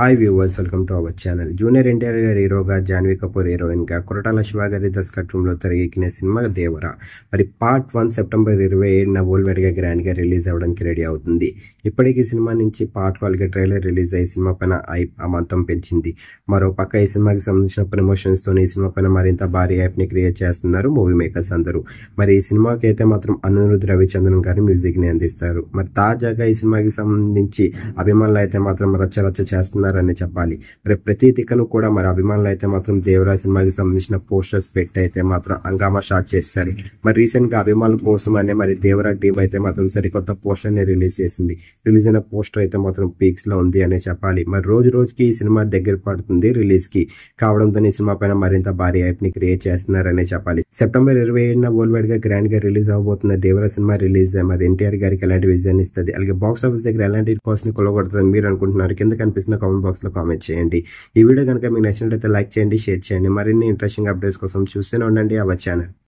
hi viewers welcome to our channel junior NTR గారి హీరోగా జాన్వీ కపూర్ హీరోయిన్గా కొరటాల శివాగారి దర్శకత్వంలో తెరగెక్కిన సినిమా దేవర మరి పార్ట్ వన్ సెప్టెంబర్ ఇరవై ఏడున ఓల్వేడ్గా గ్రాండ్గా రిలీజ్ అవ్వడానికి రెడీ అవుతుంది ఇప్పటికీ సినిమా నుంచి పార్ట్ వాళ్ళకి ట్రైలర్ రిలీజ్ అయ్యి సినిమా పైన అమాంతం పెంచింది మరో పక్క ఈ సినిమాకి సంబంధించిన ప్రమోషన్స్తో ఈ సినిమా పైన మరింత భారీ యాప్ని క్రియేట్ చేస్తున్నారు మూవీ మేకర్స్ అందరూ మరి ఈ సినిమాకి అయితే మాత్రం అనురుద్ రవిచంద్రన్ గారు మ్యూజిక్ని అందిస్తారు మరి తాజాగా ఈ సినిమాకి సంబంధించి అభిమానులు అయితే మాత్రం రచ్చరచ్చ చేస్తున్నారు చేస్తున్నారని చెప్పాలి మరి ప్రతి తిక్కను కూడా మరి అభిమానులు అయితే మాత్రం దేవరాజ్ సినిమాకి సంబంధించిన పోస్టర్స్ పెట్టి అయితే మాత్రం హంగామా షాట్ చేశారు మరి రీసెంట్ గా అభిమానుల కోసం అనే మరి దేవరాజ్ టీమ్ అయితే మాత్రం సరికొత్త పోస్టర్ ని రిలీజ్ చేసింది రిలీజ్ అయిన పోస్టర్ అయితే మాత్రం పీక్స్ లో ఉంది అనే చెప్పాలి మరి రోజు రోజుకి ఈ సినిమా దగ్గర పడుతుంది రిలీజ్ కి కావడంతో ఈ సినిమా పైన మరింత భారీ హైప్ ని క్రియేట్ చేస్తున్నారనే చెప్పాలి సెప్టెంబర్ ఇరవై ఏడున వరల్డ్ వైడ్ గా గ్రాండ్ గా రిలీజ్ అవబోతున్న దేవరాజ్ సినిమా రిలీజ్ మరి ఎన్టీఆర్ గారికి ఎలాంటి విజయాన్ని ఇస్తుంది అలాగే బాక్స్ ఆఫీస్ దగ్గర ఎలాంటి కోసం కొలగొడుతుంది మీరు అనుకుంటున్నారు కింద కనిపిస్తున్న కామెంట్ బాక్స్లో కామెంట్ చేయండి ఈ వీడియో కనుక మీకు నచ్చినట్లయితే లైక్ చేయండి షేర్ చేయండి మరిన్ని ఇంట్రెస్టింగ్ అప్డేట్స్ కోసం చూస్తూనే ఉండండి అవర్ ఛానల్